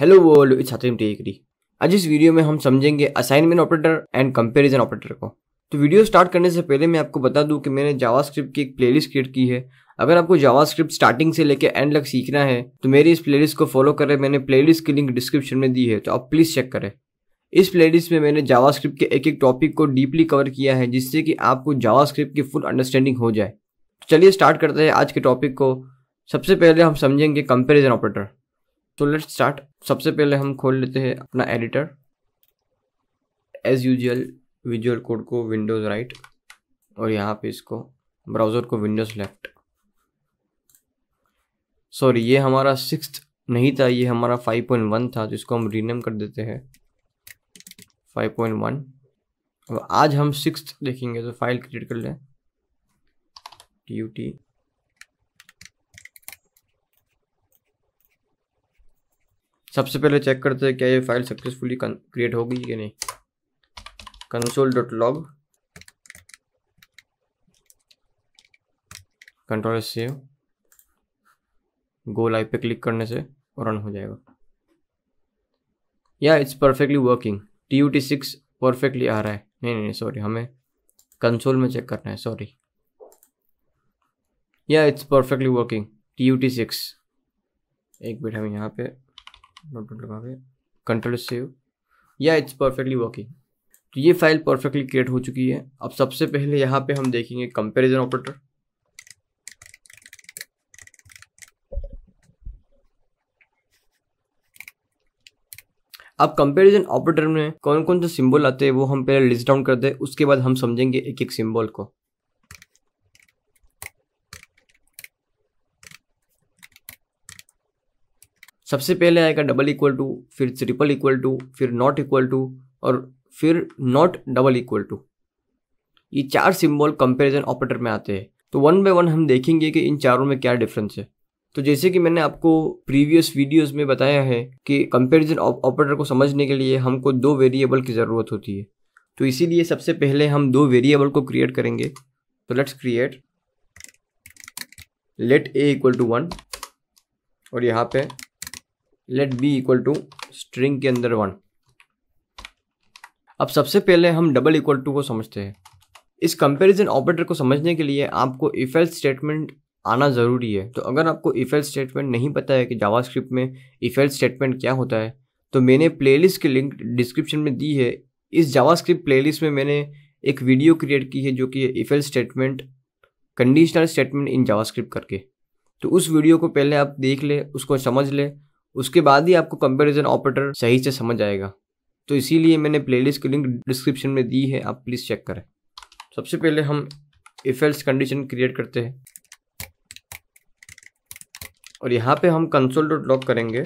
hello world it's Hatim Tekri आज इस वीडियो में हम समझेंगे assignment operator and comparison operator को तो वीडियो स्टार्ट करने से पहले मैं आपको बता दूं कि मैंने जावास्क्रिप्ट की एक प्लेलिस्ट क्रिएट की है अगर आपको जावास्क्रिप्ट स्टार्टिंग से लेकर एंड तक सीखना है तो मेरी इस प्ले को फॉलो करें मैंने प्ले की लिंक डिस्क्रिप्शन में दी है तो आप प्लीज़ चेक करें इस प्ले में मैंने जावास्क्रिप्ट के एक एक टॉपिक को डीपली कवर किया है जिससे कि आपको जावास्क्रिप्ट की फुल अंडरस्टैंडिंग हो जाए तो चलिए स्टार्ट करते हैं आज के टॉपिक को सबसे पहले हम समझेंगे comparison operator so let's start सबसे पहले हम खोल लेते हैं अपना editor as usual visual code को विंडोज़ राइट और यहाँ पे इसको ब्राउज़र को विंडोज़ लेफ्ट सॉरी ये हमारा सिक्स नहीं था ये हमारा फाइव पॉइंट वन था जिसको तो हम रीनेम कर देते हैं फाइव पॉइंट वन और आज हम सिक्स देखेंगे तो फाइल क्रिएट कर लें टी यू टी सबसे पहले चेक करते हैं क्या ये फाइल सक्सेसफुली क्रिएट होगी कि नहीं console dot log control save go live पे क्लिक करने से रन हो जाएगा yeah it's perfectly working T U T six perfectly आ रहा है नहीं नहीं सॉरी हमें कंसोल में चेक करना है sorry yeah it's perfectly working T U T six एक मिनट हम यहाँ पे डॉट डॉट लगा के control save yeah it's perfectly working तो ये फाइल परफेक्टली क्रिएट हो चुकी है अब सबसे पहले यहाँ पे हम देखेंगे कंपेरिजन ऑपरेटर अब कंपेरिजन ऑपरेटर में कौन कौन से सिंबल आते हैं वो हम पहले लिस्ट डाउन कर दे उसके बाद हम समझेंगे एक एक सिंबल को सबसे पहले आएगा डबल इक्वल टू फिर ट्रिपल इक्वल टू फिर नॉट इक्वल टू और फिर नॉट डबल इक्वल टू ये चार सिंबल कंपैरिजन ऑपरेटर में आते हैं तो वन बाय वन हम देखेंगे कि इन चारों में क्या डिफरेंस है तो जैसे कि मैंने आपको प्रीवियस वीडियोस में बताया है कि कंपैरिजन ऑपरेटर को समझने के लिए हमको दो वेरिएबल की ज़रूरत होती है तो इसीलिए सबसे पहले हम दो वेरिएबल को क्रिएट करेंगे तो let's create let A equal to one और यहाँ पे let B equal to string के अंदर वन अब सबसे पहले हम डबल इक्वल टू को समझते हैं इस कंपैरिजन ऑपरेटर को समझने के लिए आपको इफेल स्टेटमेंट आना ज़रूरी है तो अगर आपको इफेल स्टेटमेंट नहीं पता है कि जावास्क्रिप्ट में इफेल स्टेटमेंट क्या होता है तो मैंने प्लेलिस्ट की लिंक डिस्क्रिप्शन में दी है इस जावास्क्रिप्ट प्लेलिस्ट में मैंने एक वीडियो क्रिएट की है जो कि if else statement conditional statement in JavaScript करके तो उस वीडियो को पहले आप देख ले उसको समझ ले उसके बाद ही आपको कंपेरिजन ऑपरेटर सही से समझ आएगा तो इसीलिए मैंने प्लेलिस्ट की लिंक डिस्क्रिप्शन में दी है आप प्लीज़ चेक करें सबसे पहले हम इफेल्स कंडीशन क्रिएट करते हैं और यहाँ पे हम कंसोल डॉट लॉक करेंगे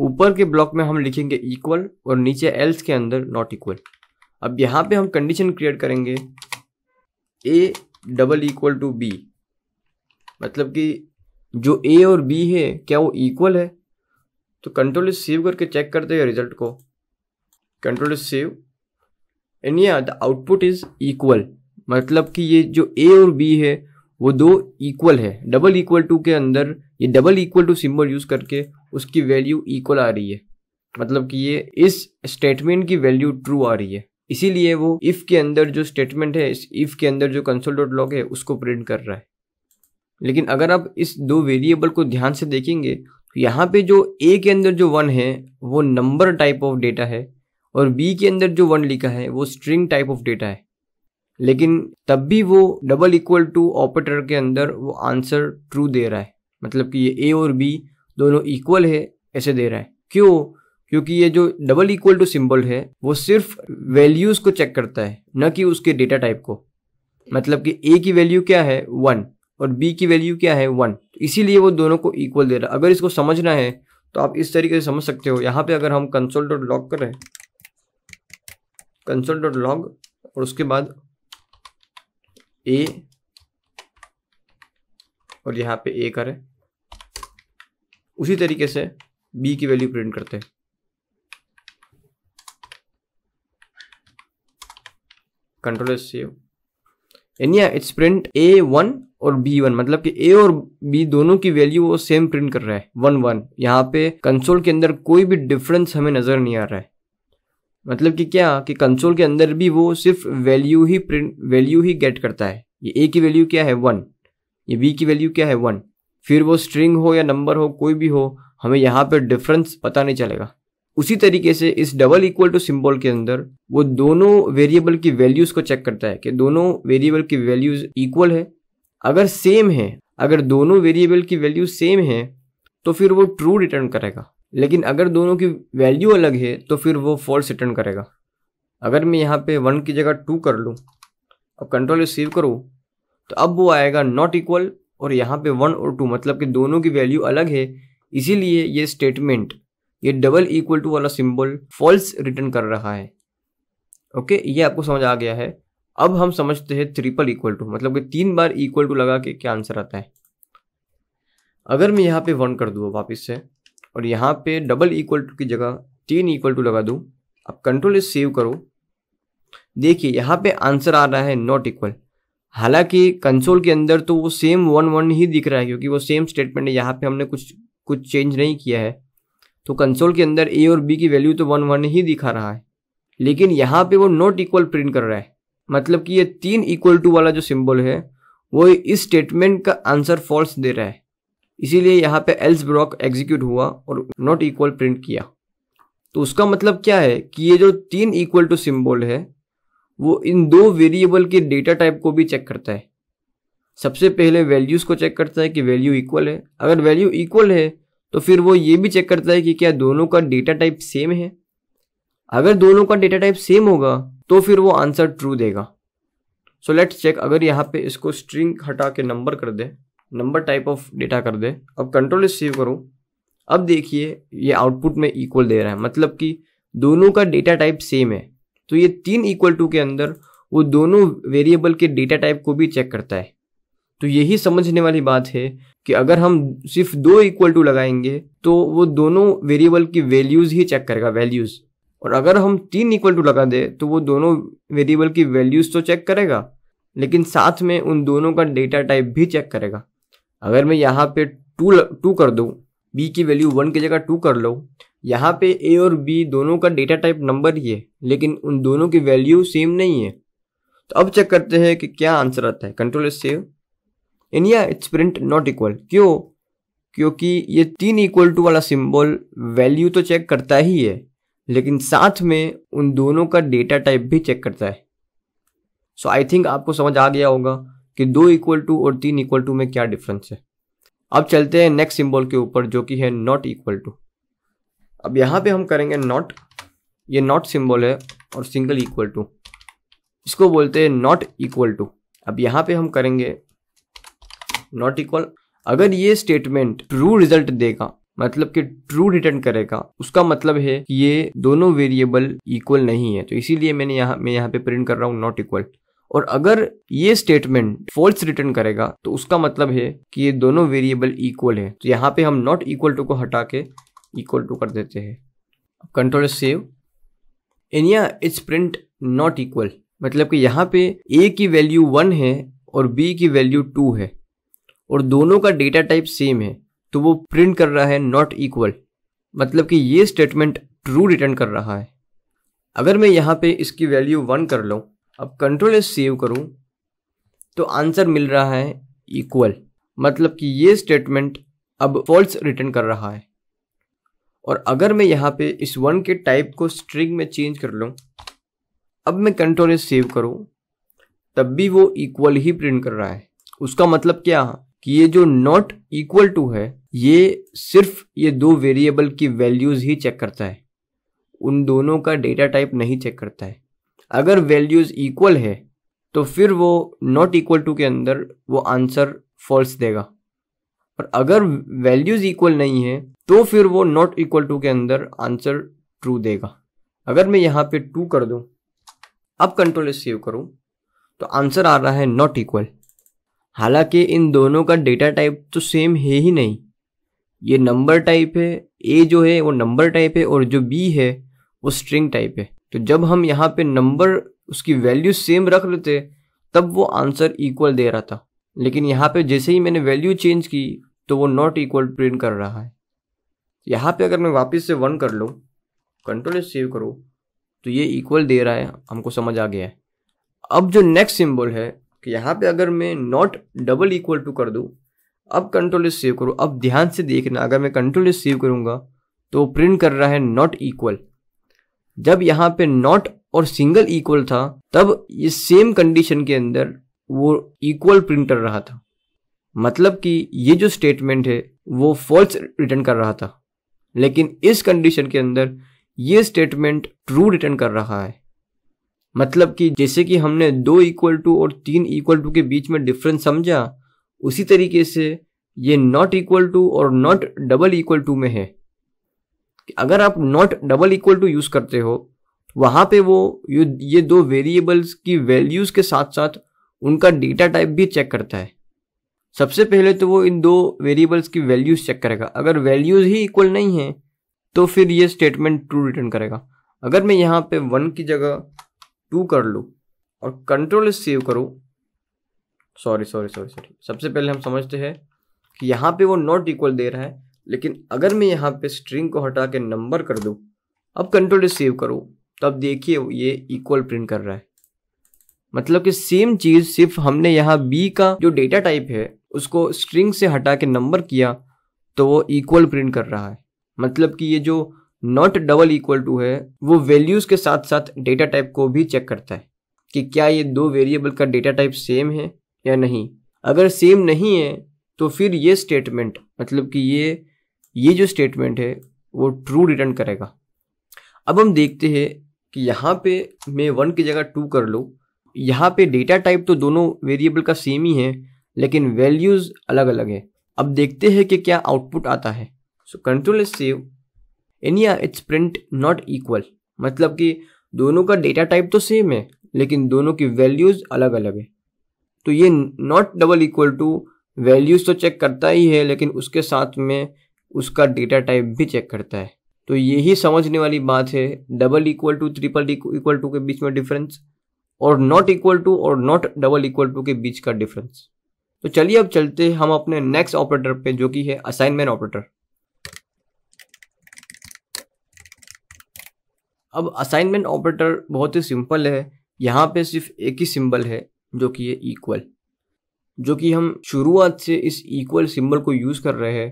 ऊपर के ब्लॉक में हम लिखेंगे इक्वल और नीचे एल्स के अंदर नॉट इक्वल अब यहाँ पे हम कंडीशन क्रिएट करेंगे A double equal to B मतलब कि जो ए और बी है क्या वो इक्वल है तो कंट्रोल इज सेव करके चेक करते हैं रिजल्ट को control is save and yeah the output is equal मतलब कि ये जो ए और बी है वो दो इक्वल है डबल इक्वल टू के अंदर ये double equal to symbol use करके उसकी वैल्यू इक्वल आ रही है मतलब कि ये इस स्टेटमेंट की वैल्यू ट्रू आ रही है इसीलिए वो इफ़ के अंदर जो स्टेटमेंट है इस इफ़ के अंदर जो कंसोल डॉट लॉग है उसको प्रिंट कर रहा है लेकिन अगर आप इस दो वेरिएबल को ध्यान से देखेंगे तो यहाँ पे जो ए के अंदर जो वन है वो नंबर टाइप ऑफ डेटा है और बी के अंदर जो वन लिखा है वो स्ट्रिंग टाइप ऑफ डेटा है लेकिन तब भी वो डबल इक्वल टू ऑपरेटर के अंदर वो आंसर ट्रू दे रहा है मतलब कि ये ए और बी दोनों इक्वल है ऐसे दे रहा है क्यों क्योंकि ये जो डबल इक्वल टू सिंबल है वो सिर्फ वैल्यूज को चेक करता है न कि उसके डेटा टाइप को मतलब कि ए की वैल्यू क्या है वन और बी की वैल्यू क्या है वन इसीलिए वो दोनों को इक्वल दे रहा है अगर इसको समझना है तो आप इस तरीके से समझ सकते हो यहाँ पे अगर हम कंसोल डॉट लॉग करें कंसोल डॉट लॉग और उसके बाद ए और यहाँ पे ए करें उसी तरीके से बी की वैल्यू प्रिंट करते हैं कंट्रोल सेव यानी इट्स प्रिंट ए वन और बी वन मतलब कि ए और बी दोनों की वैल्यू वो सेम प्रिंट कर रहा है वन वन यहाँ पे कंसोल के अंदर कोई भी डिफरेंस हमें नज़र नहीं आ रहा है मतलब कि क्या कि कंसोल के अंदर भी वो सिर्फ वैल्यू ही प्रिंट वैल्यू ही गेट करता है ये ए की वैल्यू क्या है वन ये बी की वैल्यू क्या है वन फिर वो स्ट्रिंग हो या नंबर हो कोई भी हो हमें यहाँ पर डिफरेंस पता नहीं चलेगा उसी तरीके से इस डबल इक्वल टू सिंबल के अंदर वो दोनों वेरिएबल की वैल्यूज़ को चेक करता है कि दोनों वेरिएबल की वैल्यूज़ इक्वल है अगर सेम है अगर दोनों वेरिएबल की वैल्यू सेम है तो फिर वो ट्रू रिटर्न करेगा लेकिन अगर दोनों की वैल्यू अलग है तो फिर वो फॉल्स रिटर्न करेगा अगर मैं यहाँ पे वन की जगह टू कर लूँ और कंट्रोल सेव करूँ तो अब वो आएगा नॉट इक्वल और यहाँ पे वन और टू मतलब कि दोनों की वैल्यू अलग है इसीलिए ये स्टेटमेंट ये डबल इक्वल टू वाला सिंबल फॉल्स रिटर्न कर रहा है ओके ये आपको समझ आ गया है अब हम समझते हैं ट्रिपल इक्वल टू मतलब कि तीन बार इक्वल टू लगा के क्या आंसर आता है अगर मैं यहाँ पे वन कर दूँ वापस से और यहाँ पे डबल इक्वल टू की जगह तीन इक्वल टू लगा दूँ आप कंट्रोल इस सेव करो देखिए यहाँ पे आंसर आ रहा है नॉट इक्वल हालांकि कंसोल के अंदर तो वो सेम वन वन ही दिख रहा है क्योंकि वो सेम स्टेटमेंट है यहाँ पे हमने कुछ कुछ चेंज नहीं किया है तो कंसोल के अंदर ए और बी की वैल्यू तो वन वन ही दिखा रहा है लेकिन यहाँ पे वो नॉट इक्वल प्रिंट कर रहा है मतलब कि ये तीन इक्वल टू वाला जो सिंबल है वो इस स्टेटमेंट का आंसर फॉल्स दे रहा है इसीलिए यहाँ पे एल्स ब्रॉक एग्जीक्यूट हुआ और नॉट इक्वल प्रिंट किया तो उसका मतलब क्या है कि ये जो तीन इक्वल टू सिंबल है वो इन दो वेरिएबल के डेटा टाइप को भी चेक करता है सबसे पहले वैल्यूज़ को चेक करता है कि वैल्यू इक्वल है अगर वैल्यू इक्वल है तो फिर वो ये भी चेक करता है कि क्या दोनों का डेटा टाइप सेम है अगर दोनों का डेटा टाइप सेम होगा तो फिर वो आंसर ट्रू देगा सो लेट्स चेक अगर यहाँ पे इसको स्ट्रिंग हटा के नंबर कर दे नंबर टाइप ऑफ डेटा कर दे अब कंट्रोल सेव करो अब देखिए ये आउटपुट में इक्वल दे रहा है मतलब कि दोनों का डेटा टाइप सेम है तो ये तीन इक्वल टू के अंदर वो दोनों वेरिएबल के डेटा टाइप को भी चेक करता है तो यही समझने वाली बात है कि अगर हम सिर्फ दो इक्वल टू लगाएंगे तो वो दोनों वेरिएबल की वैल्यूज ही चेक करेगा वैल्यूज और अगर हम तीन इक्वल टू लगा दे तो वो दोनों वेरिएबल की वैल्यूज तो चेक करेगा लेकिन साथ में उन दोनों का डेटा टाइप भी चेक करेगा अगर मैं यहाँ पे टू टू कर दूँ बी की वैल्यू वन की जगह टू कर लो यहाँ पे ए और बी दोनों का डेटा टाइप नंबर ही है लेकिन उन दोनों की वैल्यू सेम नहीं है तो अब चेक करते हैं कि क्या आंसर आता है कंट्रोल एस सेव इन या इट्स प्रिंट नॉट इक्वल क्यों क्योंकि ये तीन इक्वल टू वाला सिंबल वैल्यू तो चेक करता ही है लेकिन साथ में उन दोनों का डेटा टाइप भी चेक करता है सो आई थिंक आपको समझ आ गया होगा कि दो इक्वल टू और तीन इक्वल टू में क्या डिफरेंस है अब चलते हैं नेक्स्ट सिंबल के ऊपर जो कि है नॉट इक्वल टू अब यहाँ पे हम करेंगे नॉट ये नॉट सिंबल है और सिंगल इक्वल टू इसको बोलते हैं नॉट इक्वल टू अब यहाँ पे हम करेंगे नॉट इक्वल अगर ये स्टेटमेंट ट्रू रिजल्ट देगा मतलब कि ट्रू रिटर्न करेगा उसका मतलब है कि ये दोनों वेरिएबल इक्वल नहीं है तो इसीलिए मैंने यहाँ मैं यहाँ पे प्रिंट कर रहा हूँ नॉट इक्वल और अगर ये स्टेटमेंट फॉल्स रिटर्न करेगा तो उसका मतलब है कि ये दोनों वेरिएबल इक्वल है तो यहाँ पे हम नॉट इक्वल टू को हटा के इक्वल टू कर देते हैं कंट्रोल सेव एनिया yeah it's print not equal मतलब कि यहाँ पे ए की वैल्यू वन है और बी की वैल्यू टू है और दोनों का डेटा टाइप सेम है तो वो प्रिंट कर रहा है नॉट इक्वल मतलब कि ये स्टेटमेंट ट्रू रिटर्न कर रहा है अगर मैं यहाँ पे इसकी वैल्यू वन कर लूँ अब कंट्रोल एस सेव करूँ तो आंसर मिल रहा है इक्वल मतलब कि ये स्टेटमेंट अब फॉल्स रिटर्न कर रहा है और अगर मैं यहाँ पे इस वन के टाइप को स्ट्रिंग में चेंज कर लूँ अब मैं कंट्रोल सेव करूँ तब भी वो इक्वल ही प्रिंट कर रहा है उसका मतलब क्या कि ये जो नॉट इक्वल टू है ये सिर्फ ये दो वेरिएबल की वैल्यूज़ ही चेक करता है उन दोनों का डेटा टाइप नहीं चेक करता है अगर वैल्यूज़ इक्वल है तो फिर वो नॉट इक्वल टू के अंदर वो आंसर फॉल्स देगा और अगर वैल्यूज़ इक्वल नहीं है तो फिर वो नॉट इक्वल टू के अंदर आंसर ट्रू देगा अगर मैं यहाँ पे टू कर दूँ अब कंट्रोल सेव करूँ तो आंसर आ रहा है नॉट इक्वल हालांकि इन दोनों का डेटा टाइप तो सेम है ही नहीं ये नंबर टाइप है ए जो है वो नंबर टाइप है और जो बी है वो स्ट्रिंग टाइप है तो जब हम यहाँ पे नंबर उसकी वैल्यू सेम रख लेते तब वो आंसर इक्वल दे रहा था लेकिन यहाँ पे जैसे ही मैंने वैल्यू चेंज की तो वो नॉट इक्वल प्रिंट कर रहा है यहाँ पे अगर मैं वापस से वन कर लूँ कंट्रोल एस सेव करो तो ये इक्वल दे रहा है हमको समझ आ गया है अब जो नेक्स्ट सिंबल है कि यहाँ पे अगर मैं नॉट डबल इक्वल टू कर दूँ अब कंट्रोल एस सेव करो अब ध्यान से देखना अगर मैं कंट्रोल एस सेव करूँगा तो प्रिंट कर रहा है नॉट इक्वल जब यहाँ पे नॉट और सिंगल इक्वल था तब ये सेम कंडीशन के अंदर वो इक्वल प्रिंट कर रहा था मतलब कि ये जो स्टेटमेंट है वो फॉल्स रिटर्न कर रहा था लेकिन इस कंडीशन के अंदर ये स्टेटमेंट ट्रू रिटर्न कर रहा है मतलब कि जैसे कि हमने दो इक्वल टू और तीन इक्वल टू के बीच में डिफरेंस समझा उसी तरीके से ये नॉट इक्वल टू और नॉट डबल इक्वल टू में है कि अगर आप not double equal to use करते हो वहां पे वो ये दो वेरिएबल्स की वैल्यूज़ के साथ साथ उनका डेटा टाइप भी चेक करता है सबसे पहले तो वो इन दो वेरिएबल्स की वैल्यूज चेक करेगा अगर वैल्यूज ही इक्वल नहीं है तो फिर ये स्टेटमेंट ट्रू रिटर्न करेगा अगर मैं यहाँ पे वन की जगह टू कर लूँ और कंट्रोल सेव करूँ सॉरी सॉरी सॉरी सॉरी सबसे पहले हम समझते हैं कि यहाँ पे वो नॉट इक्वल दे रहा है लेकिन अगर मैं यहाँ पे स्ट्रिंग को हटा के नंबर कर दूँ अब कंट्रोल सेव करो तब देखिए ये इक्वल प्रिंट कर रहा है मतलब कि सेम चीज़ सिर्फ हमने यहाँ बी का जो डेटा टाइप है उसको स्ट्रिंग से हटा के नंबर किया तो वो इक्वल प्रिंट कर रहा है मतलब कि ये जो नॉट डबल इक्वल टू है वो वैल्यूज के साथ साथ डेटा टाइप को भी चेक करता है कि क्या ये दो वेरिएबल का डेटा टाइप सेम है या नहीं अगर सेम नहीं है तो फिर ये स्टेटमेंट मतलब कि ये ये जो स्टेटमेंट है वो ट्रू रिटर्न करेगा अब हम देखते हैं कि यहाँ पे मैं वन की जगह टू कर लूँ यहाँ पे डेटा टाइप तो दोनों वेरिएबल का सेम ही है लेकिन वैल्यूज़ अलग अलग है अब देखते हैं कि क्या आउटपुट आता है so control is save any it's print not equal मतलब कि दोनों का डेटा टाइप तो सेम है लेकिन दोनों की वैल्यूज़ अलग अलग है तो ये not double equal to values तो चेक करता ही है लेकिन उसके साथ में उसका डेटा टाइप भी चेक करता है तो यही समझने वाली बात है double equal to triple equal to के बीच में डिफरेंस और नॉट इक्वल टू और नॉट डबल इक्वल टू के बीच का डिफरेंस तो चलिए अब चलते हम अपने नेक्स्ट ऑपरेटर पे जो कि है असाइनमेंट ऑपरेटर अब असाइनमेंट ऑपरेटर बहुत ही सिंपल है यहाँ पे सिर्फ एक ही सिंबल है जो कि है इक्वल जो कि हम शुरुआत से इस इक्वल सिंबल को यूज़ कर रहे हैं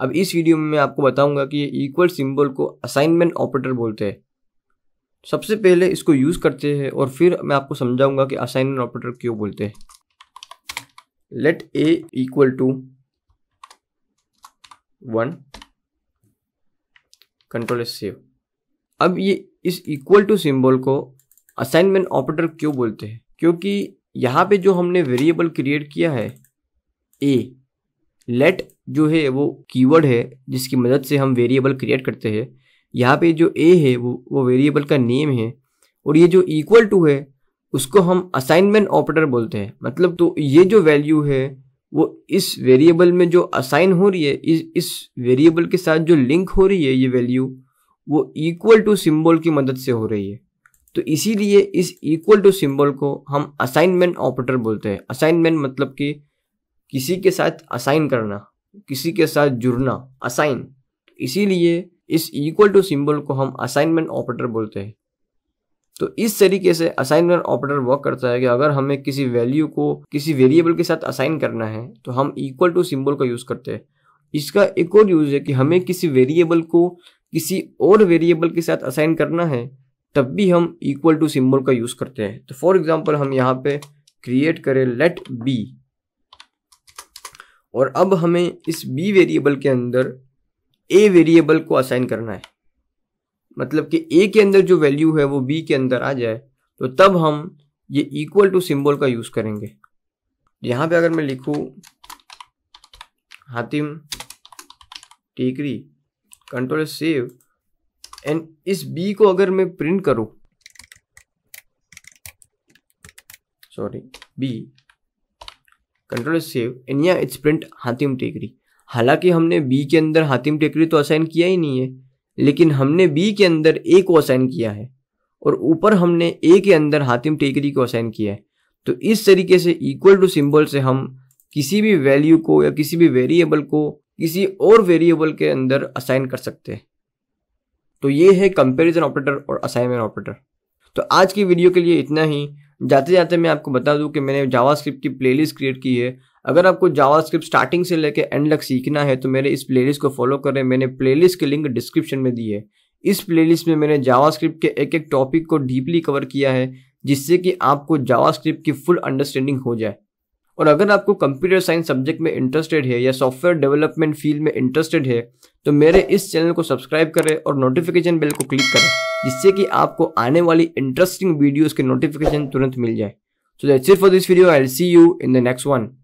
अब इस वीडियो में मैं आपको बताऊंगा कि ये इक्वल सिंबल को असाइनमेंट ऑपरेटर बोलते हैं सबसे पहले इसको यूज़ करते हैं और फिर मैं आपको समझाऊंगा कि असाइनमेंट ऑपरेटर क्यों बोलते हैं let a equal to 1 control S save अब ये इस इक्वल टू सिंबल को असाइनमेंट ऑपरेटर क्यों बोलते हैं क्योंकि यहाँ पे जो हमने वेरिएबल क्रिएट किया है ए लेट जो है वो कीवर्ड है जिसकी मदद से हम वेरिएबल क्रिएट करते हैं यहाँ पे जो ए है वो वो वेरिएबल का नेम है और ये जो इक्वल टू है उसको हम असाइनमेंट ऑपरेटर बोलते हैं मतलब तो ये जो वैल्यू है वो इस वेरिएबल में जो असाइन हो रही है इस इस वेरिएबल के साथ जो लिंक हो रही है ये वैल्यू वो इक्वल टू सिंबल की मदद से हो रही है तो इसीलिए इस इक्वल टू सिंबल को हम असाइनमेंट ऑपरेटर बोलते हैं असाइनमेंट मतलब कि किसी के साथ असाइन करना किसी के साथ जुड़ना असाइन इसीलिए इस इक्वल टू सिंबल को हम असाइनमेंट ऑपरेटर बोलते हैं तो इस तरीके से असाइनमेंट ऑपरेटर वर्क करता है कि अगर हमें किसी वैल्यू को किसी वेरिएबल के साथ असाइन करना है तो हम इक्वल टू सिंबल का यूज़ करते हैं इसका एक और यूज़ है कि हमें किसी वेरिएबल को किसी और वेरिएबल के साथ असाइन करना है तब भी हम इक्वल टू सिंबल का यूज़ करते हैं तो फॉर एग्जाम्पल हम यहाँ पे क्रिएट करें लेट बी और अब हमें इस बी वेरिएबल के अंदर ए वेरिएबल को असाइन करना है मतलब कि ए के अंदर जो वैल्यू है वो बी के अंदर आ जाए तो तब हम ये इक्वल टू सिंबल का यूज़ करेंगे यहां पे अगर मैं लिखू Hatim Tekri control save and इस बी को अगर मैं प्रिंट करूं sorry B control save and yeah it's print Hatim Tekri हालांकि हमने बी के अंदर हातिम टेकरी तो असाइन किया ही नहीं है लेकिन हमने बी के अंदर ए को असाइन किया है और ऊपर हमने ए के अंदर हातिम टेकरी को असाइन किया है तो इस तरीके से इक्वल टू सिंबल से हम किसी भी वैल्यू को या किसी भी वेरिएबल को किसी और वेरिएबल के अंदर असाइन कर सकते हैं तो ये है कंपैरिजन ऑपरेटर और असाइनमेंट ऑपरेटर तो आज की वीडियो के लिए इतना ही जाते जाते मैं आपको बता दूं कि मैंने जावास्क्रिप्ट की प्लेलिस्ट क्रिएट की है अगर आपको जावास्क्रिप्ट स्टार्टिंग से लेकर एंड तक सीखना है तो मेरे इस प्लेलिस्ट को फॉलो करें मैंने प्लेलिस्ट के लिंक डिस्क्रिप्शन में दी है इस प्लेलिस्ट में मैंने जावास्क्रिप्ट के एक एक टॉपिक को डीपली कवर किया है जिससे कि आपको जावास्क्रिप्ट की फुल अंडरस्टैंडिंग हो जाए और अगर आपको कंप्यूटर साइंस सब्जेक्ट में इंटरेस्टेड है या सॉफ्टवेयर डेवलपमेंट फील्ड में इंटरेस्टेड है तो मेरे इस चैनल को सब्सक्राइब करें और नोटिफिकेशन बेल को क्लिक करें जिससे कि आपको आने वाली इंटरेस्टिंग वीडियोस के नोटिफिकेशन तुरंत मिल जाए so that's it for this video I see you in the next one